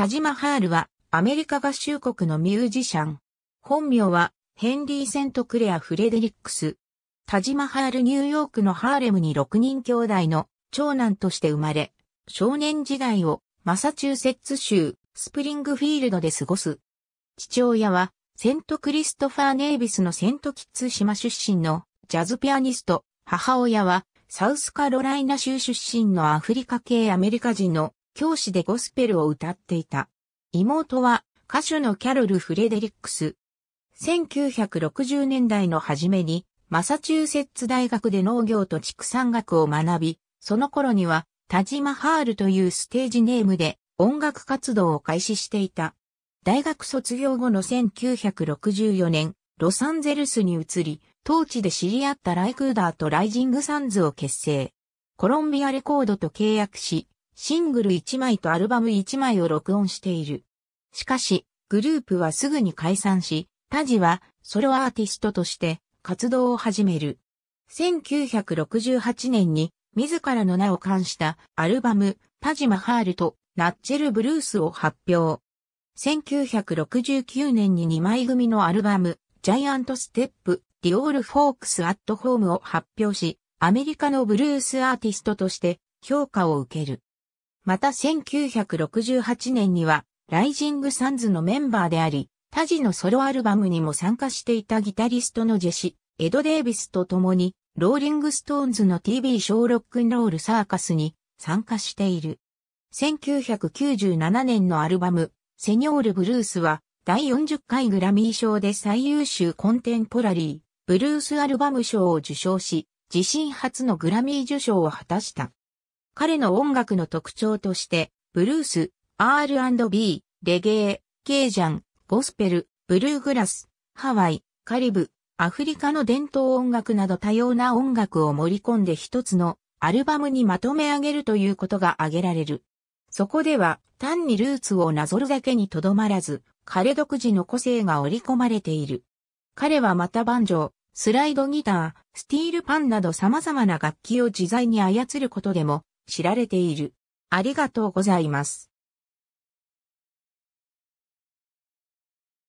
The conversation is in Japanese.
タジマハールはアメリカ合衆国のミュージシャン。本名はヘンリー・セント・クレア・フレデリックス。タジマハールニューヨークのハーレムに6人兄弟の長男として生まれ、少年時代をマサチューセッツ州スプリングフィールドで過ごす。父親はセントクリストファー・ネイビスのセントキッズ島出身のジャズピアニスト、母親はサウスカロライナ州出身のアフリカ系アメリカ人の教師でゴスペルを歌っていた。妹は歌手のキャロル・フレデリックス。1960年代の初めにマサチューセッツ大学で農業と畜産学を学び、その頃には田島ハールというステージネームで音楽活動を開始していた。大学卒業後の1964年、ロサンゼルスに移り、当地で知り合ったライクーダーとライジングサンズを結成。コロンビアレコードと契約し、シングル1枚とアルバム1枚を録音している。しかし、グループはすぐに解散し、タジはソロアーティストとして活動を始める。1968年に自らの名を冠したアルバムタジマハールとナッチェルブルースを発表。1969年に2枚組のアルバムジャイアントステップディオールフォークスアットホームを発表し、アメリカのブルースアーティストとして評価を受ける。また1968年には、ライジングサンズのメンバーであり、タジのソロアルバムにも参加していたギタリストのジェシ、エド・デイビスと共に、ローリング・ストーンズの TV ショーロックンロールサーカスに参加している。1997年のアルバム、セニョール・ブルースは、第40回グラミー賞で最優秀コンテンポラリー、ブルースアルバム賞を受賞し、自身初のグラミー受賞を果たした。彼の音楽の特徴として、ブルース、R&B、レゲエ、ケージャン、ゴスペル、ブルーグラス、ハワイ、カリブ、アフリカの伝統音楽など多様な音楽を盛り込んで一つのアルバムにまとめ上げるということが挙げられる。そこでは単にルーツをなぞるだけにとどまらず、彼独自の個性が織り込まれている。彼はまたバンジョー、スライドギター、スティールパンなど様々な楽器を自在に操ることでも知られている。ありがとうございます。